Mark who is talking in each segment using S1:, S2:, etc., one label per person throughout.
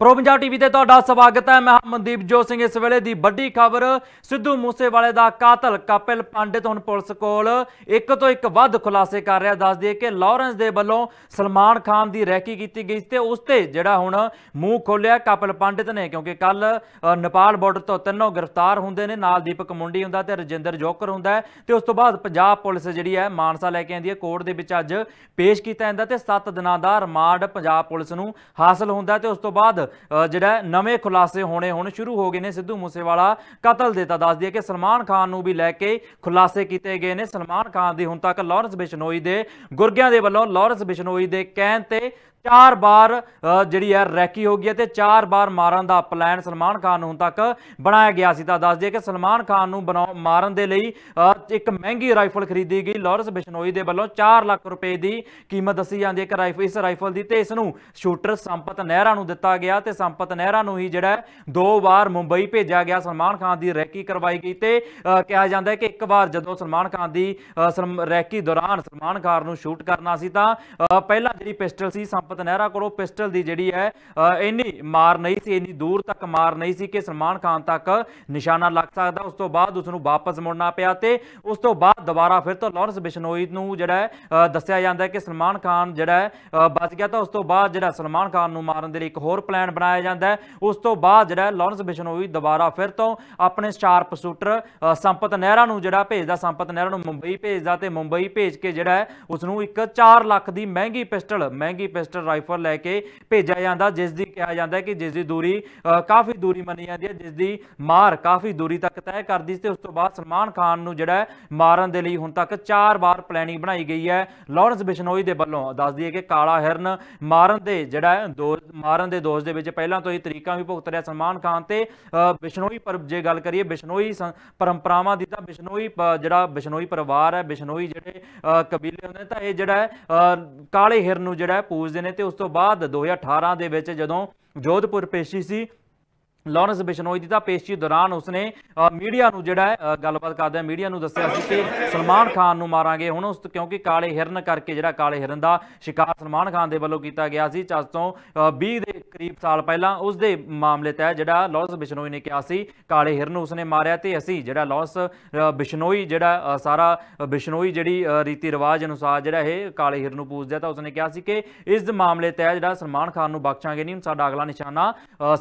S1: pro Punjab TV ਤੇ ਤੁਹਾਡਾ ਸਵਾਗਤ ਹੈ ਮੈਂ ਮਨਦੀਪ ਜੋ ਸਿੰਘ ਇਸ ਵੇਲੇ ਦੀ ਵੱਡੀ ਖਬਰ ਸਿੱਧੂ ਮੂਸੇਵਾਲੇ ਦਾ ਕਾਤਲ ਕਪਿਲ ਪਾਂਡੇ ਤੋਂ ਪੁਲਿਸ ਕੋਲ ਇੱਕ ਤੋਂ ਇੱਕ ਵੱਧ ਖੁਲਾਸੇ ਕਰ ਰਿਹਾ ਦੱਸ ਦਈਏ ਕਿ ਲਾਰੈਂਸ ਦੇ ਵੱਲੋਂ ਸਲਮਾਨ ਖਾਨ ਦੀ ਰੈਕੀ ਕੀਤੀ ਗਈ ਤੇ ਉਸ ਤੇ ਜਿਹੜਾ ਹੁਣ ਮੂੰਹ ਖੋਲਿਆ ਕਪਿਲ ਪੰਡਿਤ ਨੇ ਕਿਉਂਕਿ ਕੱਲ ਨੇਪਾਲ ਬਾਰਡਰ ਤੋਂ ਤਿੰਨੋਂ ਗ੍ਰਿਫਤਾਰ ਹੁੰਦੇ ਨੇ ਨਾਲ ਦੀਪਕ ਮੁੰਡੀ ਹੁੰਦਾ ਤੇ ਰਜਿੰਦਰ ਜੋਕਰ ਹੁੰਦਾ ਤੇ ਉਸ ਤੋਂ ਬਾਅਦ ਪੰਜਾਬ ਪੁਲਿਸ ਜਿਹੜੀ ਹੈ ਮਾਨਸਾ ਲੈ ਕੇ ਆਂਦੀ ਹੈ ਕੋਰਟ ਦੇ ਵਿੱਚ ਅੱਜ ਪੇਸ਼ ਕੀਤਾ ਜਾਂਦਾ ਤੇ 7 ਦਿਨਾਂ ਦਾ ਰਿਮਾਂਡ ਪੰਜਾਬ ਪੁਲਿਸ ਨੂੰ ਹਾਸਲ ਹੁੰਦਾ ਤੇ ਉਸ ਤੋਂ ਬਾਅਦ ਜਿਹੜਾ ਨਵੇਂ ਖੁਲਾਸੇ ਹੋਣੇ ਹੁਣ ਸ਼ੁਰੂ ਹੋ ਗਏ ਨੇ ਸਿੱਧੂ ਮੂਸੇਵਾਲਾ ਕਤਲ ਦੇ ਤਾਂ ਦੱਸ ਦਈਏ ਕਿ ਸਲਮਾਨ ਖਾਨ ਨੂੰ ਵੀ ਲੈ ਕੇ ਖੁਲਾਸੇ ਕੀਤੇ ਗਏ ਨੇ ਸਲਮਾਨ ਖਾਨ ਦੀ ਹੁਣ ਤੱਕ ਲਾਰੈਂਸ ਬਿਸ਼ਨੋਈ ਦੇ ਗੁਰਗਿਆਂ ਦੇ ਵੱਲੋਂ ਲਾਰੈਂਸ ਬਿਸ਼ਨੋਈ ਦੇ ਕਹਿਣ ਤੇ ਚਾਰ ਬਾਰ ਜਿਹੜੀ ਹੈ ਰੈਕੀ ਹੋ ਗਈ ਹੈ ਤੇ ਚਾਰ ਬਾਰ ਮਾਰਨ ਦਾ ਪਲਾਨ ਸਲਮਾਨ ਖਾਨ ਨੂੰ ਹੁਣ ਤੱਕ ਬਣਾਇਆ ਗਿਆ ਸੀ ਤਾਂ ਦੱਸ ਦਈਏ ਕਿ ਸਲਮਾਨ ਖਾਨ ਨੂੰ ਮਾਰਨ ਦੇ ਲਈ ਇੱਕ ਮਹਿੰਗੀ ਰਾਈਫਲ ਖਰੀਦੀ ਗਈ ਲਾਰੈਂਸ ਬਿਸ਼ਨੋਈ ਦੇ ਵੱਲੋਂ 4 ਲੱਖ ਰੁਪਏ ਦੀ ਕੀਮਤ ਦੱਸੀ ਜਾਂਦੀ ਹੈ ਕਿ ਰਾਈਫਲ ਇਸ ਰਾਈਫਲ ਦੀ ਤੇ ਇਸ ਨੂੰ ਸ਼ੂਟਰ ਸੰਪਤ ਨਹਿਰਾ ਨੂੰ ਦਿੱਤਾ ਗਿਆ ਗਿਆ ਤੇ ਸੰਪਤ ਨਹਿਰਾ ਨੂੰ ਹੀ ਜਿਹੜਾ ਦੋ ਵਾਰ ਮੁੰਬਈ ਭੇਜਿਆ ਗਿਆ ਸਲਮਾਨ ਖਾਨ ਦੀ ਰੈਕੀ ਕਰਵਾਈ ਗਈ ਤੇ ਕਿਹਾ ਜਾਂਦਾ ਹੈ ਕਿ ਇੱਕ ਵਾਰ ਜਦੋਂ ਸਲਮਾਨ ਖਾਨ ਦੀ ਰੈਕੀ ਦੌਰਾਨ ਸਲਮਾਨ ਖਾਨ ਨੂੰ ਸ਼ੂਟ ਕਰਨਾ ਸੀ ਤਾਂ ਪਹਿਲਾਂ ਜਿਹੜੀ ਪਿਸਟਲ ਸੀ ਸੰਪਤ ਨਹਿਰਾ ਕੋਲੋਂ ਪਿਸਟਲ ਦੀ ਜਿਹੜੀ ਹੈ ਇੰਨੀ ਮਾਰ ਨਹੀਂ ਸੀ ਇੰਨੀ ਦੂਰ ਤੱਕ ਮਾਰ ਨਹੀਂ ਸੀ ਕਿ ਸਲਮਾਨ ਖਾਨ ਤੱਕ ਨਿਸ਼ਾਨਾ ਲੱਗ ਸਕਦਾ ਉਸ ਤੋਂ ਬਾਅਦ ਉਸ ਨੂੰ ਵਾਪਸ ਮੁੜਨਾ ਪਿਆ ਤੇ ਉਸ ਤੋਂ ਬਾਅਦ ਦੁਬਾਰਾ ਫਿਰ ਤੋਂ ਲਾਰੈਂਸ ਬਿਸ਼ਨੋਈ ਨੂੰ ਜਿਹੜਾ ਦੱਸਿਆ ਜਾਂਦਾ ਹੈ ਕਿ ਸਲਮਾਨ ਖਾਨ ਜਿਹੜਾ ਬਚ ਗਿਆ ਤਾਂ ਉਸ ਤੋਂ ਬਾਅਦ ਜਿਹੜਾ ਸਲਮਾਨ ਖਾਨ ਨੂੰ ਮਾਰਨ ਦੇ ਲਈ ਇੱਕ ਹੋਰ ਪਲਾਨ ਕੈਪਟਨ ਬਣਾਇਆ ਜਾਂਦਾ ਉਸ ਤੋਂ ਬਾਅਦ ਜਿਹੜਾ ਲਾਰੈਂਸ ਬਿਸ਼ਨੋਈ ਦੁਬਾਰਾ ਫਿਰ ਤੋਂ ਆਪਣੇ ਸਟਾਰ ਪਸੂਟਰ ਸੰਪਤ ਨਹਿਰਾ ਨੂੰ ਜਿਹੜਾ ਭੇਜਦਾ ਸੰਪਤ ਨਹਿਰਾ ਨੂੰ ਮੁੰਬਈ ਭੇਜਦਾ ਤੇ ਮੁੰਬਈ ਭੇਜ ਕੇ ਜਿਹੜਾ ਉਸ ਨੂੰ ਇੱਕ 4 ਲੱਖ ਦੀ ਮਹਿੰਗੀ ਪਿਸਟਲ ਮਹਿੰਗੀ ਪਿਸਟਲ ਰਾਈਫਲ ਲੈ ਕੇ ਭੇਜਿਆ ਜਾਂਦਾ ਜਿਸ ਦੀ ਕਿਹਾ ਜਾਂਦਾ ਕਿ ਜਿਸ ਦੀ ਦੂਰੀ ਕਾਫੀ ਦੂਰੀ ਮੰਨੀ ਜਾਂਦੀ ਹੈ ਜਿਸ ਦੀ ਮਾਰ ਕਾਫੀ ਦੂਰੀ ਤੱਕ ਤੈਅ ਕਰਦੀ ਸੀ ਤੇ ਉਸ ਤੋਂ ਬਾਅਦ ਸਲਮਾਨ ਖਾਨ ਨੂੰ ਜਿਹੜਾ ਮਾਰਨ ਦੇ ਲਈ ਹੁਣ ਤੱਕ 4 ਵਾਰ ਪਲੈਨਿੰਗ ਬਣਾਈ ਗਈ ਹੈ ਲਾਰੈਂਸ ਬਿਸ਼ਨੋਈ ਦੇ ਵੱਲੋਂ ਦੱਸ ਦਈਏ ਕਿ ਕਾਲਾ ਹਿਰਨ ਮਾਰਨ ਦੇ ਜਿਹੜਾ ਦੋ ਮਾਰਨ ਦੇ ਦੋਸ਼ ਦੇ ਵਿੱਚ ਪਹਿਲਾਂ ਤੋਂ ਹੀ ਤਰੀਕਾ ਵੀ ਭੁਗਤ ਰਿਹਾ ਸਨਮਾਨ ਖਾਨ ਤੇ ਬਿਸ਼ਨੋਈ ਪਰ ਜੇ ਗੱਲ ਕਰੀਏ ਬਿਸ਼ਨੋਈ ਪਰੰਪਰਾਵਾਂ ਦੀ ਤਾਂ ਬਿਸ਼ਨੋਈ ਜਿਹੜਾ ਬਿਸ਼ਨੋਈ ਪਰਿਵਾਰ ਹੈ ਬਿਸ਼ਨੋਈ ਜਿਹੜੇ ਕਬੀਲੇ ਹੁੰਦੇ ਤਾਂ ਇਹ ਜਿਹੜਾ ਕਾਲੇ ਹਿਰਨ ਨੂੰ ਜਿਹੜਾ ਪੂਜਦੇ ਨੇ ਤੇ ਉਸ ਤੋਂ ਬਾਅਦ 2018 ਦੇ ਵਿੱਚ ਜਦੋਂ ਜੋਧਪੁਰ ਪੇਸ਼ੀ ਸੀ ਲਾਰੈਂਸ ਬਿਸ਼ਨੋਈ ਦੀ ਤਾਂ ਪੇਸ਼ੀ ਦੌਰਾਨ ਉਸਨੇ ਮੀਡੀਆ ਨੂੰ ਜਿਹੜਾ ਗੱਲਬਾਤ ਕਰਦਿਆਂ ਮੀਡੀਆ ਨੂੰ ਦੱਸਿਆ ਸੀ ਕਿ ਸਲਮਾਨ ਖਾਨ ਨੂੰ ਮਾਰਾਂਗੇ ਹੁਣ ਉਸ ਕਿਉਂਕਿ ਕਾਲੇ ਹਿਰਨ ਕਰਕੇ ਜਿਹੜਾ ਕਾਲੇ ਹਿਰਨ ਦਾ ਸ਼ਿਕਾਰ ਸਲਮਾਨ ਖਾਨ ਦੇ ਵੱਲੋਂ ਕੀਤਾ ਗਿਆ ਸੀ ਚੱਜ ਤੋਂ 20 ਦੇ ਕਰੀਬ ਸਾਲ ਪਹਿਲਾਂ ਉਸ ਦੇ ਮਾਮਲੇ ਤਹਿ ਜਿਹੜਾ ਲਾਰੈਂਸ ਬਿਸ਼ਨੋਈ ਨੇ ਕਿਹਾ ਸੀ ਕਾਲੇ ਹਿਰਨ ਨੂੰ ਉਸਨੇ ਮਾਰਿਆ ਤੇ ਅਸੀਂ ਜਿਹੜਾ ਲਾਰੈਂਸ ਬਿਸ਼ਨੋਈ ਜਿਹੜਾ ਸਾਰਾ ਬਿਸ਼ਨੋਈ ਜਿਹੜੀ ਰੀਤੀ ਰਿਵਾਜ ਅਨੁਸਾਰ ਜਿਹੜਾ ਇਹ ਕਾਲੇ ਹਿਰਨ ਨੂੰ ਪੂਜਦਾ ਤਾਂ ਉਸਨੇ ਕਿਹਾ ਸੀ ਕਿ ਇਸ ਮਾਮਲੇ ਤਹਿ ਜਿਹੜਾ ਸਲਮਾਨ ਖਾਨ ਨੂੰ ਬਖਸ਼ਾਂਗੇ ਨਹੀਂ ਸਾਡਾ ਅਗਲਾ ਨਿਸ਼ਾਨਾ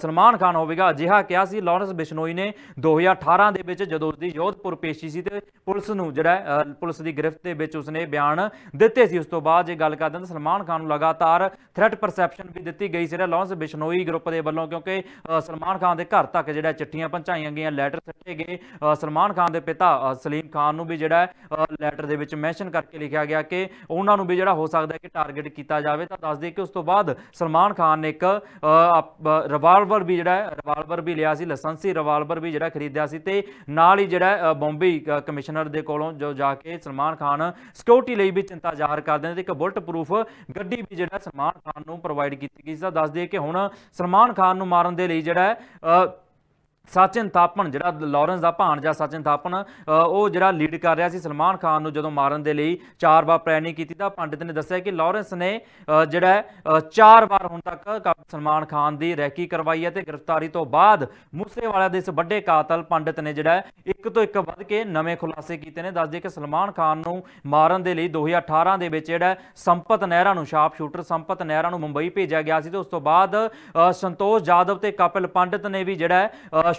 S1: ਸਲਮਾਨ ਖਾਨ ਹੋਵੇਗਾ ਅਜਿਹਾ ਕਿਹਾ ਸੀ ਲਾਰੈਂਸ ਬਿਸ਼ਨੋਈ ਨੇ 2018 ਦੇ ਵਿੱਚ ਜਦੋਂ ਉਸਦੀ ਯੋਧਪੁਰ ਪੇਸ਼ੀ ਸੀ ਤੇ ਪੁਲਿਸ ਨੂੰ ਜਿਹੜਾ ਪੁਲਿਸ ਦੀ ਗ੍ਰਿਫਤ ਦੇ ਵਿੱਚ ਉਸਨੇ ਬਿਆਨ ਦਿੱਤੇ ਸੀ ਉਸ ਤੋਂ ਬਾਅਦ ਜੇ ਗੱਲ ਕਰਦੇ ਤਾਂ ਸਲਮਾਨ ਖਾਨ ਨੂੰ ਲਗਾਤਾਰ ਥ੍ਰੈਟ ਪਰਸੈਪਸ਼ਨ ਵੀ ਦਿੱਤੀ ਗਈ ਸੀ ਜਿਹੜਾ ਲਾਰੈਂਸ ਬਿਸ਼ਨੋਈ ਗਰੁੱਪ ਦੇ ਵੱਲੋਂ ਕਿਉਂਕਿ ਸਲਮਾਨ ਖਾਨ ਦੇ ਘਰ ਤੱਕ ਜਿਹੜਾ ਚਿੱਠੀਆਂ ਪਹੁੰਚਾਈਆਂ ਗਈਆਂ ਲੈਟਰ ਸੱਟੇ ਗਏ ਸਲਮਾਨ ਖਾਨ ਦੇ ਪਿਤਾ ਸਲੀਮ ਖਾਨ ਨੂੰ ਵੀ ਜਿਹੜਾ ਲੈਟਰ ਦੇ ਵਿੱਚ ਮੈਂਸ਼ਨ ਕਰਕੇ ਲਿਖਿਆ ਗਿਆ ਕਿ ਉਹਨਾਂ ਨੂੰ ਵੀ ਜਿਹੜਾ ਹੋ ਸਕਦਾ ਕਿ ਟਾਰਗੇਟ ਕੀਤਾ ਜਾਵੇ ਤਾਂ ਦੱਸ ਦੇ ਕਿ ਉਸ ਤੋਂ ਬਾਅਦ ਸਲਮਾਨ ਖਾਨ ਨੇ ਇੱਕ ਰਿਵਾਲਵਰ ਵੀ ਜਿਹੜਾ ਰਿਵਾਲਵਰ ਵੀ ਲਿਆ ਸੀ ਲਾਇਸੈਂਸੀ ਰਿਵਾਲਵਰ ਵੀ ਜਿਹੜਾ ਖਰੀਦਿਆ ਸੀ ਤੇ ਨਾਲ ਹੀ ਜਿਹੜਾ ਬੰਬਈ ਕਮਿਸ਼ਨਰ ਦੇ ਕੋਲੋਂ ਜੋ ਜਾ ਕੇ ਸਲਮਾਨ ਖਾਨ ਸਿਕਿਉਰਿਟੀ ਲਈ ਵੀ ਚਿੰਤਾ ਜ਼ਾਹਰ ਕਰਦੇ ਨੇ ਤੇ ਇੱਕ ਬੁਲਟ ਪ੍ਰੂਫ ਗੱਡੀ ਵੀ ਜਿਹੜਾ ਸਲਮਾਨ ਖਾਨ ਨੂੰ ਪ੍ਰੋਵਾਈਡ ਕੀਤੀ ਗਈ ਸੀ ਤਾਂ ਦੱਸ ਦਈਏ ਕਿ ਹੁਣ ਸਲਮਾਨ ਖਾਨ ਨੂੰ ਮਾਰਨ ਦੇ ਲਈ ਜਿਹੜਾ ਸਚਿਨ ਥਾਪਨ ਜਿਹੜਾ ਲਾਰੈਂਸ ਦਾ ਭਾਣਜਾ ਸਚਿਨ ਥਾਪਨ ਉਹ ਜਿਹੜਾ ਲੀਡ ਕਰ ਰਿਹਾ ਸੀ ਸਲਮਾਨ ਖਾਨ ਨੂੰ ਜਦੋਂ ਮਾਰਨ ਦੇ ਲਈ ਚਾਰ ਵਾਰ ਪ੍ਰੈਨਿੰਗ ਕੀਤੀ ਤਾਂ ਪੰਡਿਤ ਨੇ ਦੱਸਿਆ ਕਿ ਲਾਰੈਂਸ ਨੇ ਜਿਹੜਾ ਚਾਰ ਵਾਰ ਹੁਣ ਤੱਕ ਸਲਮਾਨ ਖਾਨ ਦੀ ਰੈਕੀ ਕਰਵਾਈ ਹੈ ਤੇ ਗ੍ਰਿਫਤਾਰੀ ਤੋਂ ਬਾਅਦ ਮੂਸੇਵਾਲਾ ਦੇ ਇਸ ਵੱਡੇ ਕਾਤਲ ਪੰਡਿਤ ਨੇ ਜਿਹੜਾ ਇੱਕ ਤੋਂ ਇੱਕ ਵੱਧ ਕੇ ਨਵੇਂ ਖੁਲਾਸੇ ਕੀਤੇ ਨੇ ਦੱਸਦੇ ਕਿ ਸਲਮਾਨ ਖਾਨ ਨੂੰ ਮਾਰਨ ਦੇ ਲਈ 2018 ਦੇ ਵਿੱਚ ਜਿਹੜਾ ਸੰਪਤ ਨਹਿਰਾ ਨੂੰ ਸ਼ਾਰਪ ਸ਼ੂਟਰ ਸੰਪਤ ਨਹਿਰਾ ਨੂੰ ਮੁੰਬਈ ਭੇਜਿਆ ਗਿਆ ਸੀ ਤੇ ਉਸ ਤੋਂ ਬਾਅਦ ਸੰਤੋਸ਼ ਜਾਦਵ ਤੇ ਕਪਿਲ ਪੰਡਿਤ ਨੇ ਵੀ ਜਿਹੜਾ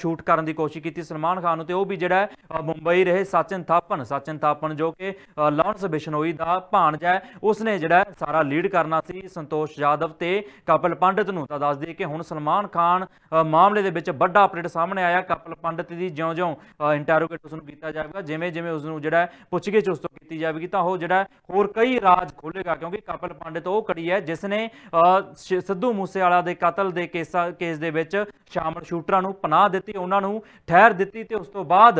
S1: ਸ਼ੂਟ ਕਰਨ ਦੀ ਕੋਸ਼ਿਸ਼ ਕੀਤੀ ਸਲਮਾਨ ਖਾਨ ਨੂੰ ਤੇ ਉਹ ਵੀ ਜਿਹੜਾ ਮੁੰਬਈ ਰਹੇ ਸਚਿਨ ਥਾਪਨ ਸਚਿਨ ਥਾਪਨ ਜੋ ਕਿ ਲਾਰੈਂਸ ਬਿਸ਼ਨੋਈ ਦਾ ਭਾਣਜਾ ਉਸਨੇ ਜਿਹੜਾ ਸਾਰਾ ਲੀਡ ਕਰਨਾ ਸੀ ਸੰਤੋਸ਼ ਯਾਦਵ ਤੇ ਕਪਿਲ ਪੰਡਿਤ ਨੂੰ ਤਾਂ ਦੱਸ ਦਈਏ ਕਿ ਹੁਣ ਸਲਮਾਨ ਖਾਨ ਮਾਮਲੇ ਦੇ ਵਿੱਚ ਵੱਡਾ ਅਪਡੇਟ ਸਾਹਮਣੇ ਆਇਆ ਕਪਿਲ ਪੰਡਿਤ ਦੀ ਜਿਉਂ-ਜਿਉਂ ਇੰਟਰੋਗੇਟ ਉਸ ਨੂੰ ਕੀਤਾ ਜਾਵੇਗਾ ਜਿਵੇਂ-ਜਿਵੇਂ ਉਸ ਨੂੰ ਜਿਹੜਾ ਪੁੱਛਗਿੱਛ ਉਸ ਤੋਂ ਕੀਤੀ ਜਾਵੇਗੀ ਤਾਂ ਉਹ ਜਿਹੜਾ ਹੋਰ ਕਈ ਰਾਜ ਖੋਲੇਗਾ ਕਿਉਂਕਿ ਕਪਿਲ ਪੰਡਿਤ ਉਹ ਕੜੀ ਹੈ ਜਿਸ ਨੇ ਸਿੱਧੂ ਮੂਸੇਵਾਲਾ ਦੇ ਕਤਲ ਦੇ ਕੇਸ ਦੇ ਵਿੱਚ ਸ਼ਾਮਲ ਸ਼ੂਟਰਾਂ ਨੂੰ ਪਨਾਹ ਦਿੱਤੀ ਦਿੱਤੀ ਉਹਨਾਂ ਨੂੰ ਠਹਿਰ ਦਿੱਤੀ ਤੇ ਉਸ ਤੋਂ ਬਾਅਦ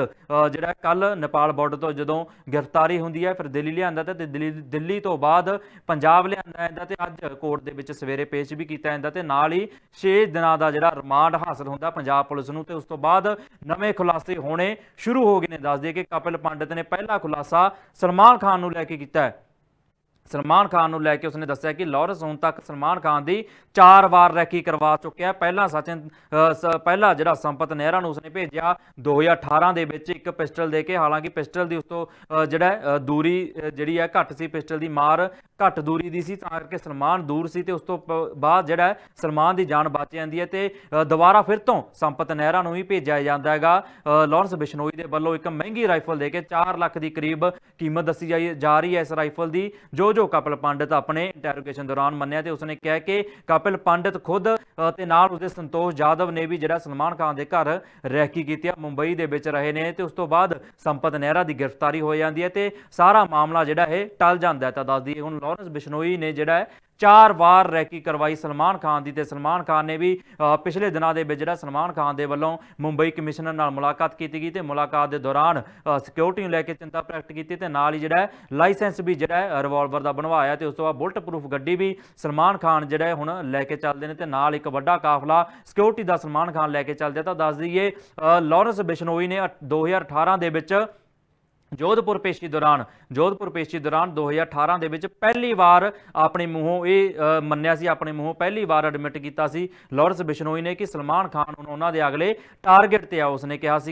S1: ਜਿਹੜਾ ਕੱਲ ਨੇਪਾਲ ਬਾਰਡਰ ਤੋਂ ਜਦੋਂ ਗ੍ਰਿਫਤਾਰੀ ਹੁੰਦੀ ਹੈ ਫਿਰ ਦਿੱਲੀ ਲਿਆਂਦਾ ਤੇ ਦਿੱਲੀ ਤੋਂ ਬਾਅਦ ਪੰਜਾਬ ਲਿਆਂਦਾ ਜਾਂਦਾ ਤੇ ਅੱਜ ਕੋਰਟ ਦੇ ਵਿੱਚ ਸਵੇਰੇ ਪੇਸ਼ ਵੀ ਕੀਤਾ ਜਾਂਦਾ ਤੇ ਨਾਲ ਹੀ 6 ਦਿਨਾਂ ਦਾ ਜਿਹੜਾ ਰਿਮਾਂਡ ਹਾਸਲ ਹੁੰਦਾ ਪੰਜਾਬ ਪੁਲਿਸ ਨੂੰ ਤੇ ਉਸ ਤੋਂ ਬਾਅਦ ਨਵੇਂ ਖੁਲਾਸੇ ਹੋਣੇ ਸ਼ੁਰੂ ਹੋ ਗਏ ਨੇ ਦੱਸ ਦਈਏ ਕਿ ਕਪਿਲ ਪੰਡਤ ਨੇ ਪਹਿਲਾ ਖੁਲਾਸਾ ਸਲਮਾਨ ਖਾਨ ਨੂੰ ਲੈ ਕੇ ਕੀਤਾ ਹੈ ਸਲਮਾਨ ਖਾਨ ਨੂੰ ਲੈ ਕੇ ਉਸਨੇ ਦੱਸਿਆ ਕਿ ਲਾਰੈਂਸ ਹੁਣ ਤੱਕ ਸਲਮਾਨ ਖਾਨ ਦੀ ਚਾਰ ਵਾਰ ਰੈਕੀ ਕਰਵਾ ਚੁੱਕਿਆ ਪਹਿਲਾਂ ਸਚਿਨ ਪਹਿਲਾ ਜਿਹੜਾ ਸੰਪਤ ਨਹਿਰਾ ਨੂੰ ਉਸਨੇ ਭੇਜਿਆ 2018 ਦੇ ਵਿੱਚ ਇੱਕ ਪਿਸਟਲ ਦੇ ਕੇ ਹਾਲਾਂਕਿ ਪਿਸਟਲ ਦੀ ਉਸ ਤੋਂ ਜਿਹੜਾ ਦੂਰੀ ਜਿਹੜੀ ਹੈ ਘੱਟ ਸੀ ਪਿਸਟਲ ਦੀ ਮਾਰ ਘੱਟ ਦੂਰੀ ਦੀ ਸੀ ਤਾਂ ਕਰਕੇ ਸਲਮਾਨ ਦੂਰ ਸੀ ਤੇ ਉਸ ਤੋਂ ਬਾਅਦ ਜਿਹੜਾ ਸਲਮਾਨ ਦੀ ਜਾਨ ਬਚ ਜਾਂਦੀ ਹੈ ਤੇ ਦੁਬਾਰਾ ਫਿਰ ਤੋਂ ਸੰਪਤ ਨਹਿਰਾ ਨੂੰ ਹੀ ਭੇਜਿਆ ਜਾਂਦਾ ਹੈਗਾ ਲਾਰੈਂਸ ਬਿਸ਼ਨੋਈ ਦੇ ਵੱਲੋਂ ਇੱਕ ਮਹਿੰਗੀ ਰਾਈਫਲ ਦੇ ਕੇ 4 ਲੱਖ ਦੀ ਕਰੀਬ ਕੀਮਤ ਦੱਸੀ ਜਾ ਰਹੀ ਹੈ ਇਸ ਰਾਈਫਲ ਦੀ ਜੋ ਜੋ ਜੋ ਕਪਿਲ ਪੰਡਤ ਆਪਣੇ ਇੰਟਰੋਗੇਸ਼ਨ ਦੌਰਾਨ ਮੰਨਿਆ ਤੇ ਉਸਨੇ ਕਿਹਾ ਕਿ ਕਪਿਲ ਪੰਡਤ ਖੁਦ ਤੇ ਨਾਲ ਉਸਦੇ ਸੰਤੋਸ਼ ਜਾਦਵ ਨੇ ਵੀ ਜਿਹੜਾ ਸਲਮਾਨ ਖਾਨ ਦੇ ਘਰ ਰਹਿਕੀ ਕੀਤੀ ਮੁੰਬਈ ਦੇ ਵਿੱਚ ਰਹੇ ਨੇ ਤੇ ਉਸ ਤੋਂ ਬਾਅਦ ਸੰਪਤ ਨਹਿਰਾ ਦੀ ਗ੍ਰਿਫਤਾਰੀ ਹੋ ਜਾਂਦੀ ਹੈ ਤੇ ਸਾਰਾ ਮਾਮਲਾ ਜਿਹੜਾ ਇਹ ਟਲ ਜਾਂਦਾ ਤਾਂ ਦੱਸਦੀ ਹੁਣ ਲਾਰੈਂਸ ਬਿਸ਼ਨੋਈ ਨੇ ਜਿਹੜਾ ਚਾਰ ਵਾਰ ਰੈਕੀ ਕਰਵਾਈ ਸਲਮਾਨ ਖਾਨ ਦੀ ਤੇ ਸਲਮਾਨ ਖਾਨ ਨੇ ਵੀ ਪਿਛਲੇ ਦਿਨਾਂ ਦੇ ਵਿੱਚ ਜਿਹੜਾ ਸਲਮਾਨ ਖਾਨ ਦੇ ਵੱਲੋਂ ਮੁੰਬਈ ਕਮਿਸ਼ਨਰ ਨਾਲ ਮੁਲਾਕਾਤ ਕੀਤੀ ਗਈ ਤੇ ਮੁਲਾਕਾਤ ਦੇ ਦੌਰਾਨ ਸਿਕਿਉਰਿਟੀ ਨੂੰ ਲੈ ਕੇ ਚਿੰਤਾ ਪ੍ਰਗਟ ਕੀਤੀ ਤੇ ਨਾਲ ਹੀ ਜਿਹੜਾ ਲਾਇਸੈਂਸ ਵੀ ਜਿਹੜਾ ਰਿਵਾਲਵਰ ਦਾ ਬਣਵਾਇਆ ਤੇ ਉਸ ਤੋਂ ਬਾਅਦ ਬੁਲਟ ਪ੍ਰੂਫ ਗੱਡੀ ਵੀ ਸਲਮਾਨ ਖਾਨ ਜਿਹੜਾ ਹੁਣ ਲੈ ਕੇ ਚੱਲਦੇ ਨੇ ਤੇ ਨਾਲ ਇੱਕ ਵੱਡਾ ਕਾਫਲਾ ਸਿਕਿਉਰਿਟੀ ਦਾ ਸਲਮਾਨ ਖਾਨ ਲੈ ਕੇ ਚੱਲਦੇ ਤਾਂ ਦੱਸ ਦਈਏ ਲਾਰੈਂਸ ਬਿਸ਼ਨੋਈ ਨੇ 2018 ਦੇ ਵਿੱਚ ਜੋਧਪੁਰ ਪੇਸ਼ੀ ਦੌਰਾਨ ਜੋਧਪੁਰ ਪੇਸ਼ੀ ਦੌਰਾਨ 2018 ਦੇ ਵਿੱਚ ਪਹਿਲੀ ਵਾਰ ਆਪਣੇ ਮੂੰਹੋਂ ਇਹ ਮੰਨਿਆ ਸੀ ਆਪਣੇ ਮੂੰਹੋਂ ਪਹਿਲੀ ਵਾਰ ਐਡਮਿਟ ਕੀਤਾ ਸੀ ਲਾਰੈਂਸ ਬਿਸ਼ਨੋਈ ਨੇ ਕਿ ਸਲਮਾਨ ਖਾਨ ਉਹਨਾਂ ਦੇ ਅਗਲੇ ਟਾਰਗੇਟ ਤੇ ਆ ਉਸਨੇ ਕਿਹਾ ਸੀ